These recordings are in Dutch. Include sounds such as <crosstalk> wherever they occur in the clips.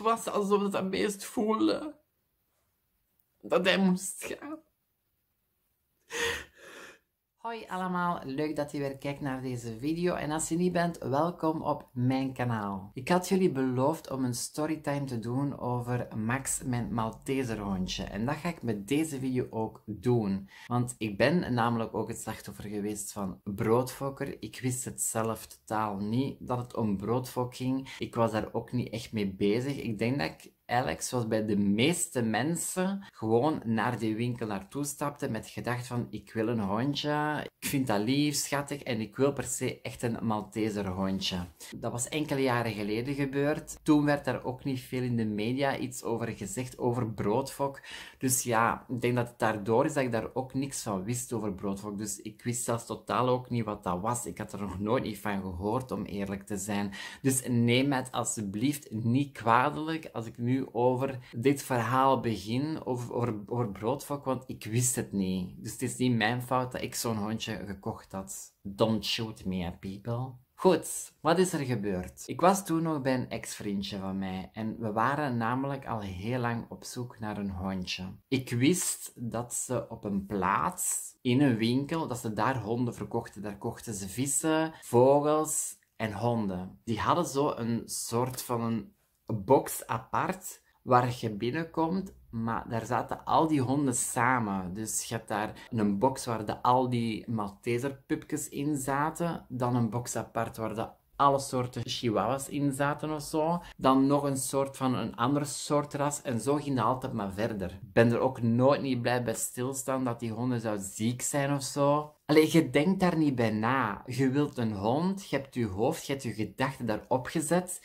was alsof het het meest voelde dat hij moest gaan. Hoi allemaal, leuk dat je weer kijkt naar deze video en als je niet bent, welkom op mijn kanaal. Ik had jullie beloofd om een storytime te doen over Max, mijn Malteserhondje en dat ga ik met deze video ook doen. Want ik ben namelijk ook het slachtoffer geweest van broodfokker. Ik wist het zelf totaal niet dat het om broodfok ging. Ik was daar ook niet echt mee bezig. Ik denk dat ik Alex was bij de meeste mensen gewoon naar die winkel naartoe stapte met de gedachte van ik wil een hondje, ik vind dat lief, schattig en ik wil per se echt een Malteser hondje. Dat was enkele jaren geleden gebeurd. Toen werd daar ook niet veel in de media iets over gezegd, over broodvok. Dus ja, ik denk dat het daardoor is dat ik daar ook niks van wist over broodvok. Dus ik wist zelfs totaal ook niet wat dat was. Ik had er nog nooit iets van gehoord, om eerlijk te zijn. Dus neem het alsjeblieft niet kwalijk als ik nu over dit verhaal begin, over, over, broodvak, want ik wist het niet. Dus het is niet mijn fout dat ik zo'n hondje gekocht had. Don't shoot me, eh, people. Goed, wat is er gebeurd? Ik was toen nog bij een ex-vriendje van mij en we waren namelijk al heel lang op zoek naar een hondje. Ik wist dat ze op een plaats in een winkel, dat ze daar honden verkochten. Daar kochten ze vissen, vogels en honden. Die hadden zo een soort van een box apart waar je binnenkomt. Maar daar zaten al die honden samen. Dus je hebt daar een box waar de, al die Malteserpupjes in zaten. Dan een box apart waar de alle soorten chihuahuas in zaten of zo. Dan nog een soort van een ander soort ras. En zo ging het altijd maar verder. Ik ben er ook nooit niet blij bij stilstaan dat die honden zou ziek zijn of zo. Allee, je denkt daar niet bij na. Je wilt een hond, je hebt je hoofd, je hebt je gedachten daarop gezet.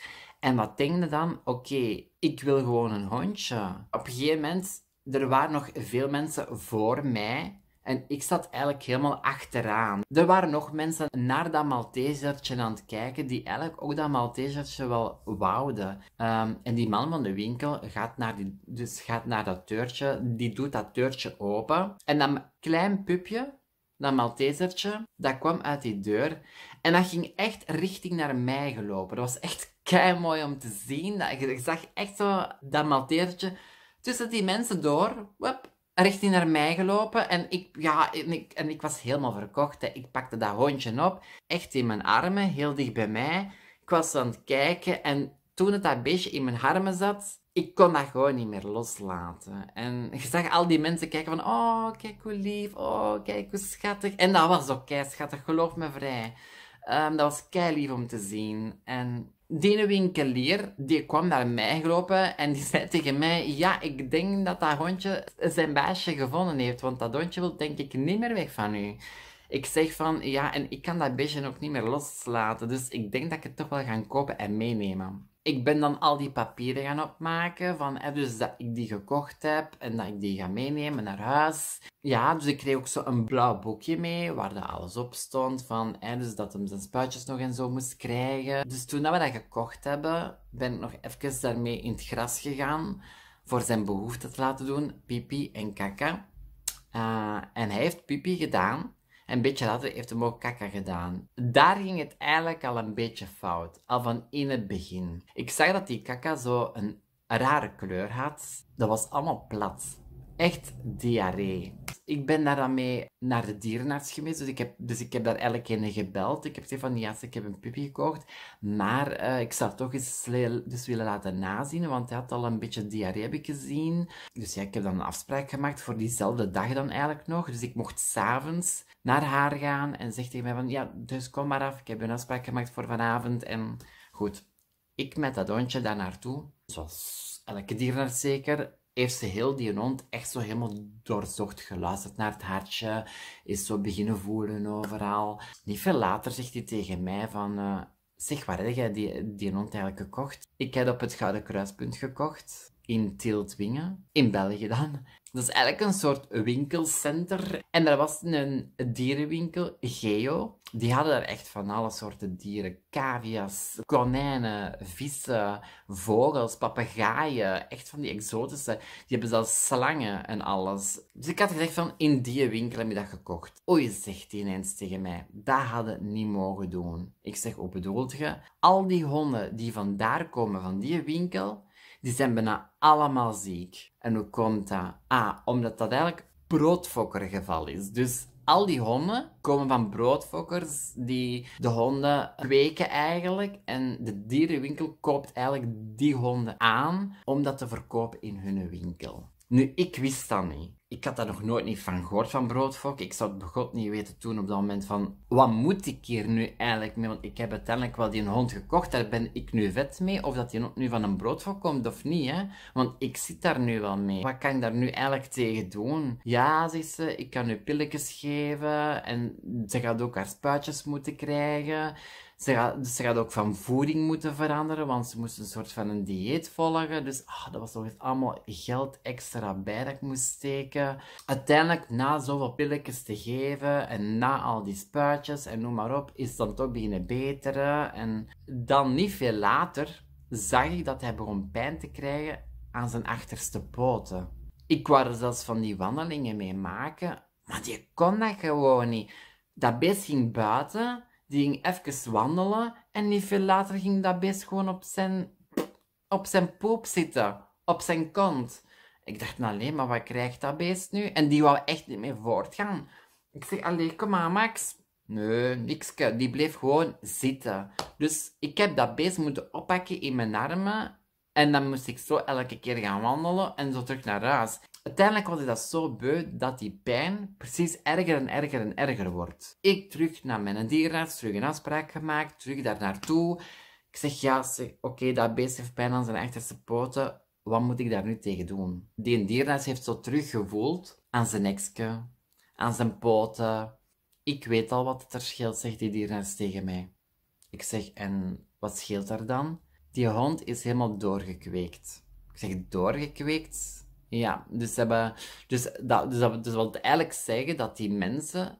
En wat denk je dan? Oké, ik wil gewoon een hondje. Op een gegeven moment, er waren nog veel mensen voor mij. En ik zat eigenlijk helemaal achteraan. Er waren nog mensen naar dat Maltesertje aan het kijken, die eigenlijk ook dat Maltesertje wel wouden. Ehm, en die man van de winkel gaat naar, die, dus gaat naar dat deurtje, die doet dat deurtje open. En dat klein pupje, dat Maltesertje, dat kwam uit die deur. En dat ging echt richting naar mij gelopen. Dat was echt kei mooi om te zien. Ik zag echt zo dat malteertje tussen die mensen door, wop, richting naar mij gelopen. En ik, ja, en ik, en ik was helemaal verkocht. Hè. Ik pakte dat hondje op, echt in mijn armen, heel dicht bij mij. Ik was aan het kijken en toen het dat beestje in mijn armen zat, ik kon dat gewoon niet meer loslaten. En je zag al die mensen kijken van, oh, kijk hoe lief, oh, kijk hoe schattig. En dat was ook kei schattig, geloof me vrij. Ehm, dat was kei lief om te zien. En die winkelier die kwam naar mij gelopen en die <laughs> zei tegen mij: Ja, ik denk dat dat hondje zijn baasje gevonden heeft, want dat hondje wil denk ik niet meer weg van u. Ik zeg van ja, en ik kan dat beestje ook niet meer loslaten, dus ik denk dat ik het toch wel ga kopen en meenemen ik ben dan al die papieren gaan opmaken. Van, dus dat ik die gekocht heb en dat ik die ga meenemen naar huis. Ja, dus ik kreeg ook zo een blauw boekje mee waar dat alles op stond. Van, dus dat hem zijn spuitjes nog en zo moest krijgen. Dus toen dat we dat gekocht hebben, ben ik nog even daarmee in het gras gegaan. Voor zijn behoefte te laten doen, pipi en kaka. Eh, en hij heeft pipi gedaan een beetje later heeft hem ook kaka gedaan. Daar ging het eigenlijk al een beetje fout, al van in het begin. Ik zag dat die kaka zo een rare kleur had. Dat was allemaal plat. Echt diarree ik ben daar dan mee naar de dierenarts geweest. Dus ik heb, dus ik heb daar elke keer gebeld. Ik heb gezegd van, ja, ik heb een puppy gekocht. Maar eh, ik zou toch eens dus willen laten nazien, want hij had al een beetje diarree, heb ik gezien. Dus ja, ik heb dan een afspraak gemaakt voor diezelfde dag dan eigenlijk nog. Dus ik mocht s'avonds naar haar gaan en zegt tegen mij van, ja, dus kom maar af. Ik heb een afspraak gemaakt voor vanavond. En goed, ik met dat hondje daar naartoe. Zoals elke dierenarts zeker heeft ze heel die hond echt zo helemaal doorzocht geluisterd naar het hartje. Is zo beginnen voelen overal. Niet veel later zegt hij tegen mij van... Eh, zeg, waar heb jij die, die hond eigenlijk gekocht? Ik heb op het Gouden Kruispunt gekocht in Tiltwingen, in België dan. Dat is eigenlijk een soort winkelcenter. En daar was een dierenwinkel, Geo. Die hadden daar echt van alle soorten dieren. Cavia's, konijnen, vissen, vogels, papegaaien. Echt van die exotische. Die hebben zelfs slangen en alles. Dus ik had gezegd van, in die winkel heb je dat gekocht. je zegt ineens tegen mij. Dat hadden niet mogen doen. Ik zeg, hoe bedoelt je? Al die honden die vandaar komen, van die winkel, die zijn bijna allemaal ziek. En hoe komt dat? Ah, omdat dat eigenlijk broodfokkergeval is. Dus al die honden komen van broodfokkers die de honden kweken eigenlijk. En de dierenwinkel koopt eigenlijk die honden aan om dat te verkopen in hun winkel. Nu, ik wist dat niet. Ik had daar nog nooit niet van gehoord van broodvolk. Ik zou het begot niet weten toen op dat moment van wat moet ik hier nu eigenlijk mee? Want ik heb uiteindelijk wel die hond gekocht. Daar ben ik nu vet mee. Of dat die hond nu van een broodvolk komt of niet. Hè? Want ik zit daar nu wel mee. Wat kan ik daar nu eigenlijk tegen doen? Ja, zegt ze, ik kan nu pilletjes geven. En ze gaat ook haar spuitjes moeten krijgen. Ze gaat, dus ze gaat ook van voeding moeten veranderen, want ze moest een soort van een dieet volgen. Dus ah, dat was nog eens allemaal geld extra bij dat ik moest steken. Uiteindelijk, na zoveel pilletjes te geven en na al die spuitjes en noem maar op, is het dan toch beginnen beteren. En dan niet veel later zag ik dat hij begon pijn te krijgen aan zijn achterste poten. Ik wou er zelfs van die wandelingen mee maken, maar die kon dat gewoon niet. Dat beest ging buiten die ging even wandelen en niet veel later ging dat beest gewoon op zijn, op zijn poep zitten. Op zijn kont. Ik dacht, nou alleen maar wat krijgt dat beest nu? En die wou echt niet meer voortgaan. Ik zeg, alleen, kom aan Max. Nee, niks. Die bleef gewoon zitten. Dus ik heb dat beest moeten oppakken in mijn armen. En dan moest ik zo elke keer gaan wandelen en zo terug naar huis. Uiteindelijk was ik dat zo beu dat die pijn precies erger en erger en erger wordt. Ik terug naar mijn dierenarts, terug een afspraak gemaakt, terug daar naartoe. Ik zeg, ja, oké, dat beest heeft pijn aan zijn achterste poten. Wat moet ik daar nu tegen doen? Die dierenarts heeft zo teruggevoeld aan zijn nekske, aan zijn poten. Ik weet al wat er scheelt, zegt die dierenarts tegen mij. Ik zeg, en wat scheelt er dan? Die hond is helemaal doorgekweekt. Ik zeg, doorgekweekt? Ja, dus, hebben, dus, dat, dus, dat, dus wat eigenlijk zeggen dat die mensen,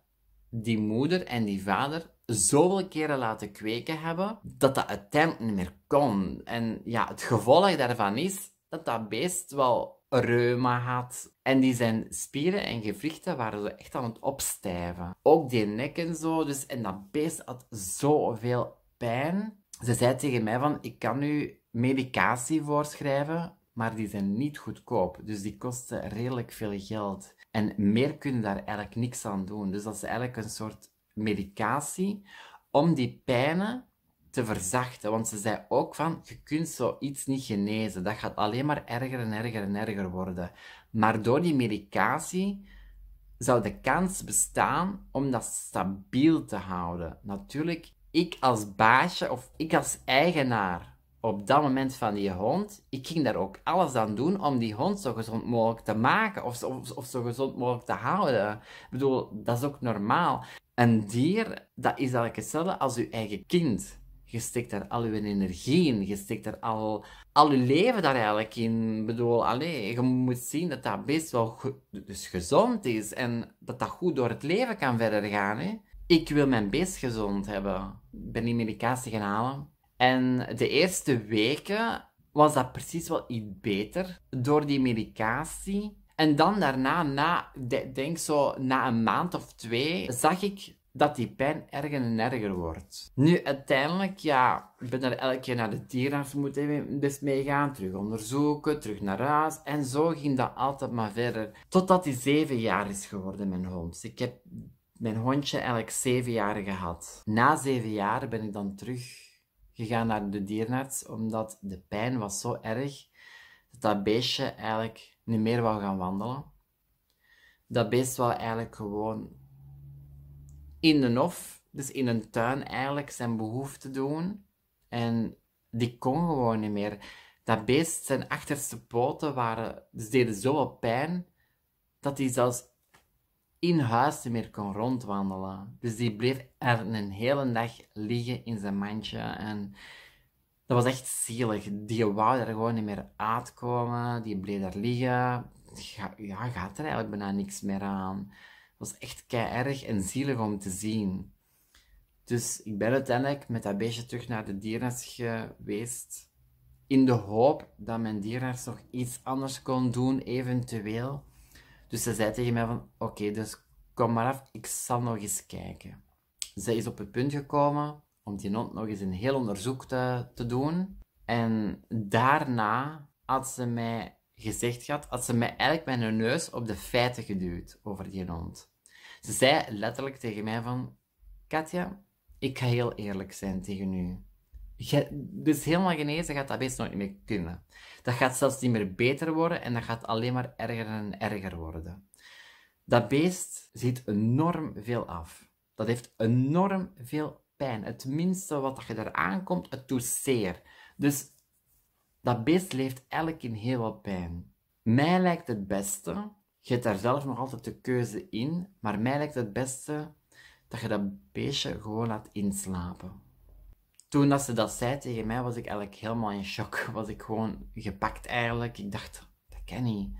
die moeder en die vader, zoveel keren laten kweken hebben, dat dat uiteindelijk niet meer kon. En ja, het gevolg daarvan is dat dat beest wel reuma had. En die zijn spieren en gewrichten waren zo echt aan het opstijven. Ook die nek en zo. Dus, en dat beest had zoveel pijn. Ze zei tegen mij van, ik kan u medicatie voorschrijven maar die zijn niet goedkoop. Dus die kosten redelijk veel geld. En meer kunnen daar eigenlijk niks aan doen. Dus dat is eigenlijk een soort medicatie om die pijnen te verzachten. Want ze zei ook van, je kunt zoiets niet genezen. Dat gaat alleen maar erger en erger en erger worden. Maar door die medicatie zou de kans bestaan om dat stabiel te houden. Natuurlijk, ik als baasje of ik als eigenaar op dat moment van die hond, ik ging daar ook alles aan doen om die hond zo gezond mogelijk te maken of, of, zo gezond mogelijk te houden. Ik bedoel, dat is ook normaal. Een dier, dat is eigenlijk hetzelfde als je eigen kind. Je steekt daar al je energie in, je steekt daar al, al je leven daar eigenlijk in. Ik bedoel, allez, je moet zien dat dat best wel dus gezond is en dat dat goed door het leven kan verder gaan. Hè? Ik wil mijn beest gezond hebben. Ik ben die medicatie gaan halen en de eerste weken was dat precies wel iets beter door die medicatie. En dan daarna, na, denk zo, na een maand of twee, zag ik dat die pijn erger en erger wordt. Nu, uiteindelijk, ja, ik ben er elke keer naar de dierenarts moeten dus mee gaan, terug onderzoeken, terug naar huis. En zo ging dat altijd maar verder. Totdat hij zeven jaar is geworden, mijn hond. Ik heb mijn hondje eigenlijk zeven jaar gehad. Na zeven jaar ben ik dan terug gegaan naar de dierenarts, omdat de pijn was zo erg dat dat beestje eigenlijk niet meer wou gaan wandelen. Dat beest wou eigenlijk gewoon in de hof, dus in een tuin eigenlijk, zijn behoefte doen. En die kon gewoon niet meer. Dat beest, zijn achterste poten waren, dus deden zoveel pijn, dat hij zelfs in huis meer kon rondwandelen. Dus die bleef er een hele dag liggen in zijn mandje. En dat was echt zielig. Die wou er gewoon niet meer uitkomen. Die bleef daar liggen. Ja, gaat er eigenlijk bijna niks meer aan. Het was echt kei erg en zielig om te zien. Dus ik ben uiteindelijk met dat beestje terug naar de dierenarts geweest. In de hoop dat mijn dierenarts nog iets anders kon doen, eventueel. Dus ze zei tegen mij van, oké, dus kom maar af, ik zal nog eens kijken. Ze is op het punt gekomen om die hond nog eens een heel onderzoek te, te doen. En daarna had ze mij gezegd gehad, had ze mij eigenlijk mijn neus op de feiten geduwd over die hond. Ze zei letterlijk tegen mij van, Katja, ik ga heel eerlijk zijn tegen u dus helemaal genezen gaat dat beest nooit meer kunnen. Dat gaat zelfs niet meer beter worden en dat gaat alleen maar erger en erger worden. Dat beest ziet enorm veel af. Dat heeft enorm veel pijn. Het minste wat je eraan komt, het doet zeer. Dus dat beest leeft elk in heel wat pijn. Mij lijkt het beste, je hebt daar zelf nog altijd de keuze in, maar mij lijkt het beste dat je dat beestje gewoon laat inslapen toen dat ze dat zei tegen mij, was ik eigenlijk helemaal in shock. <laughs> Was ik gewoon gepakt eigenlijk. Ik dacht, dat kan niet.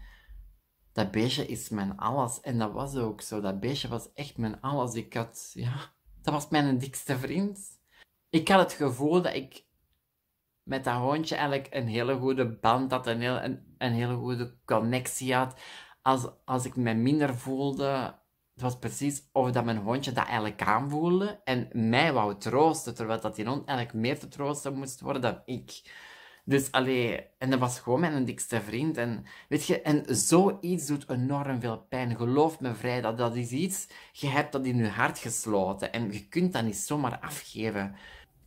Dat beestje is mijn alles. En dat was ook zo. Dat beestje was echt mijn alles. Ik had, ja, dat was mijn dikste vriend. Ik had het gevoel dat ik met dat hondje eigenlijk een hele goede band had. Een, heel, een, een hele goede connectie had. Als, als ik me minder voelde, het was precies of dat mijn hondje dat eigenlijk aanvoelde en mij wou troosten, terwijl dat die hond eigenlijk meer te troosten moest worden dan ik. Dus alleen en dat was gewoon mijn dikste vriend. En weet je, en zoiets doet enorm veel pijn. Geloof me vrij, dat, dat is iets, je hebt dat in je hart gesloten en je kunt dat niet zomaar afgeven.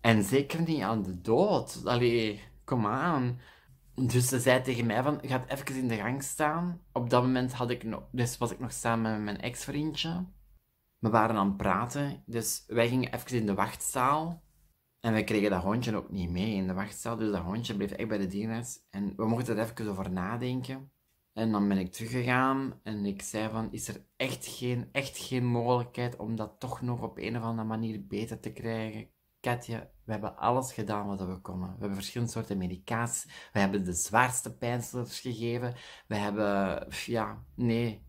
En zeker niet aan de dood. Allee, kom aan. Dus ze zei tegen mij van, ga even in de gang staan. Op dat moment had ik dus was ik nog samen met mijn ex-vriendje. We waren aan het praten, dus wij gingen even in de wachtzaal. En we kregen dat hondje ook niet mee in de wachtzaal, dus dat hondje bleef echt bij de dienaars. En we mochten er even over nadenken. En dan ben ik teruggegaan en ik zei van, is er echt geen, echt geen mogelijkheid om dat toch nog op een of andere manier beter te krijgen? Katje, we hebben alles gedaan wat we konden. We hebben verschillende soorten medicatie. We hebben de zwaarste pijnstillers gegeven. We hebben... Ja, nee.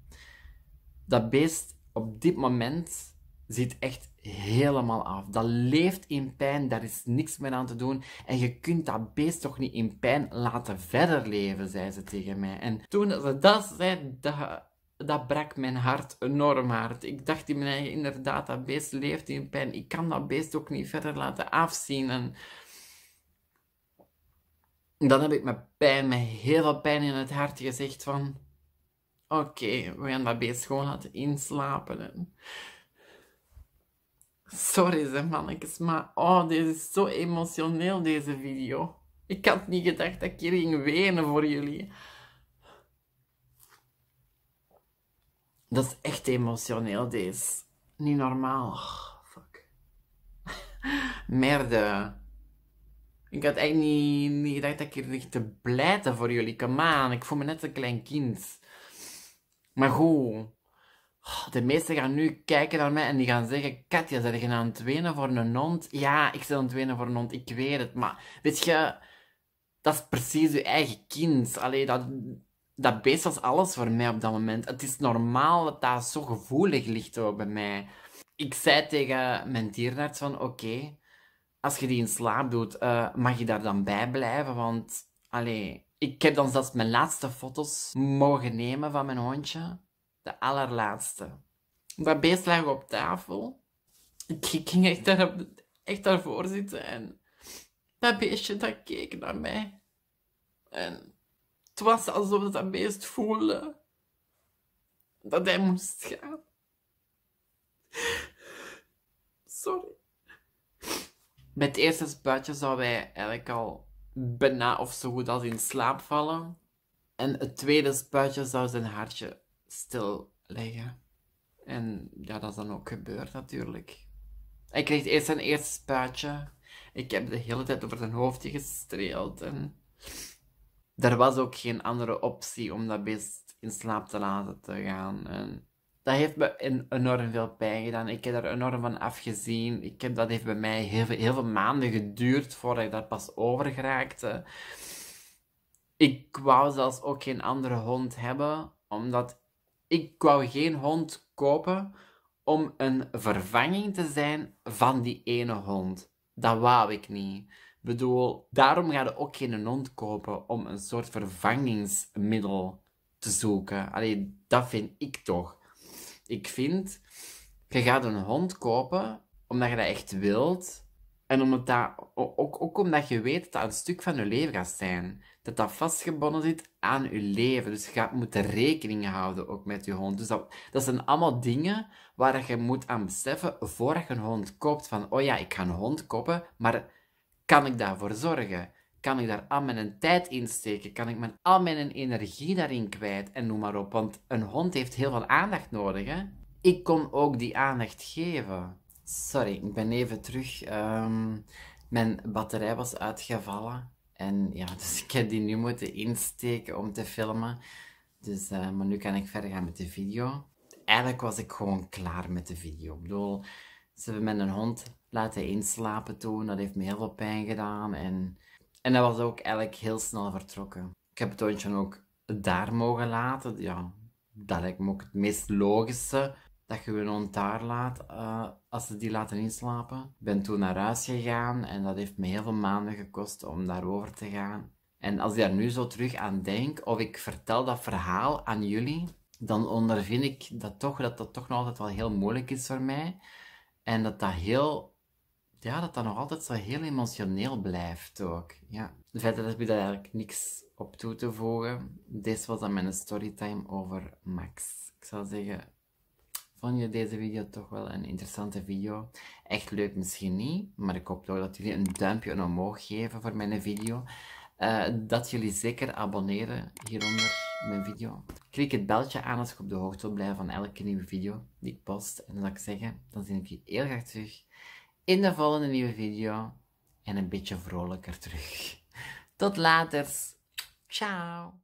Dat beest op dit moment zit echt helemaal af. Dat leeft in pijn, daar is niks meer aan te doen. En je kunt dat beest toch niet in pijn laten verder leven, zei ze tegen mij. En toen ze dat zei, dat brak mijn hart enorm hard. Ik dacht in mijn eigen, inderdaad, dat beest leeft in pijn. Ik kan dat beest ook niet verder laten afzien. En dan heb ik met pijn, met heel veel pijn in het hart gezegd van... Oké, okay, we gaan dat beest gewoon laten inslapen. Sorry zeg mannetjes, maar oh, dit is zo emotioneel deze video. Ik had niet gedacht dat ik hier ging wenen voor jullie. Dat is echt emotioneel, deze. Niet normaal. Oh, fuck. <laughs> Merde. Ik had echt niet, niet gedacht dat ik hier ligt te blijten voor jullie. Come on, ik voel me net een klein kind. Maar goed. Oh, de meesten gaan nu kijken naar mij en die gaan zeggen... Katja, zijn je aan het wenen voor een hond? Ja, ik zit een het voor een hond. Ik weet het, maar... Weet je... Dat is precies je eigen kind. Alleen dat dat beest was alles voor mij op dat moment. Het is normaal dat dat zo gevoelig ligt ook bij mij. Ik zei tegen mijn dierenarts van, oké, als je die in slaap doet, eh, mag je daar dan bij blijven? Want, allee, ik heb dan zelfs mijn laatste foto's mogen nemen van mijn hondje. De allerlaatste. Dat beest lag op tafel. Ik <laughs> ging echt, daar, echt daarvoor zitten en dat beestje dat keek naar mij. En het was alsof het dat beest dat hij moest gaan. Sorry. Met het eerste spuitje zou wij eigenlijk al bijna of zo goed als in slaap vallen. En het tweede spuitje zou zijn hartje stil leggen. En ja, dat is dan ook gebeurd natuurlijk. Hij kreeg eerst zijn eerste spuitje. Ik heb de hele tijd over zijn hoofdje gestreeld en er was ook geen andere optie om dat best in slaap te laten te gaan. En dat heeft me enorm veel pijn gedaan. Ik heb er enorm van afgezien. Ik heb, dat heeft bij mij heel veel, heel veel maanden geduurd voordat ik daar pas over geraakte. Ik wou zelfs ook geen andere hond hebben, omdat ik wou geen hond kopen om een vervanging te zijn van die ene hond. Dat wou ik niet bedoel, daarom ga je ook geen hond kopen om een soort vervangingsmiddel te zoeken. Alleen dat vind ik toch. Ik vind, je gaat een hond kopen omdat je dat echt wilt. En omdat dat, ook, ook omdat je weet dat dat een stuk van je leven gaat zijn. Dat dat vastgebonden zit aan je leven. Dus je gaat moeten rekening houden ook met je hond. Dus dat, dat zijn allemaal dingen waar je moet aan beseffen voordat je een hond koopt. Van, oh ja, ik ga een hond kopen, maar kan ik daarvoor zorgen? Kan ik daar al mijn tijd in steken? Kan ik mijn, al mijn energie daarin kwijt? En noem maar op, want een hond heeft heel veel aandacht nodig. Hè? Ik kon ook die aandacht geven. Sorry, ik ben even terug. Ehm, mijn batterij was uitgevallen. En ja, <laughs> dus ik heb die nu moeten insteken om te filmen. Dus, eh, maar nu kan ik verder gaan met de video. Eigenlijk was ik gewoon klaar met de video. Ik bedoel, ze hebben met een hond laten inslapen toen. Dat heeft me heel veel pijn gedaan. En, en dat was ook eigenlijk heel snel vertrokken. Ik heb het hondje ook daar mogen laten. Ja, dat lijkt me ook het meest logische. Dat je een hond daar laat eh, als ze die laten inslapen. Ik ben toen naar huis gegaan en dat heeft me heel veel maanden gekost om daarover te gaan. En als ik daar nu zo terug aan denk, of ik vertel dat verhaal aan jullie, dan ondervind ik dat toch, dat dat toch nog altijd wel heel moeilijk is voor mij. En dat dat heel ja, dat dat nog altijd zo heel emotioneel blijft ook. Ja. Verder heb ik daar eigenlijk niks op toe te voegen. Dit was dan mijn storytime over Max. Ik zou zeggen, vond je deze video toch wel een interessante video? Echt leuk misschien niet, maar ik hoop toch dat jullie een duimpje omhoog geven voor mijn video. Eh, dat jullie zeker abonneren hieronder mijn video. Klik het beltje aan als ik op de hoogte wil blijven van elke nieuwe video die ik post. En dan zou ik zeggen, dan zie ik je heel graag terug in de volgende nieuwe video en een beetje vrolijker terug. Tot later. Ciao.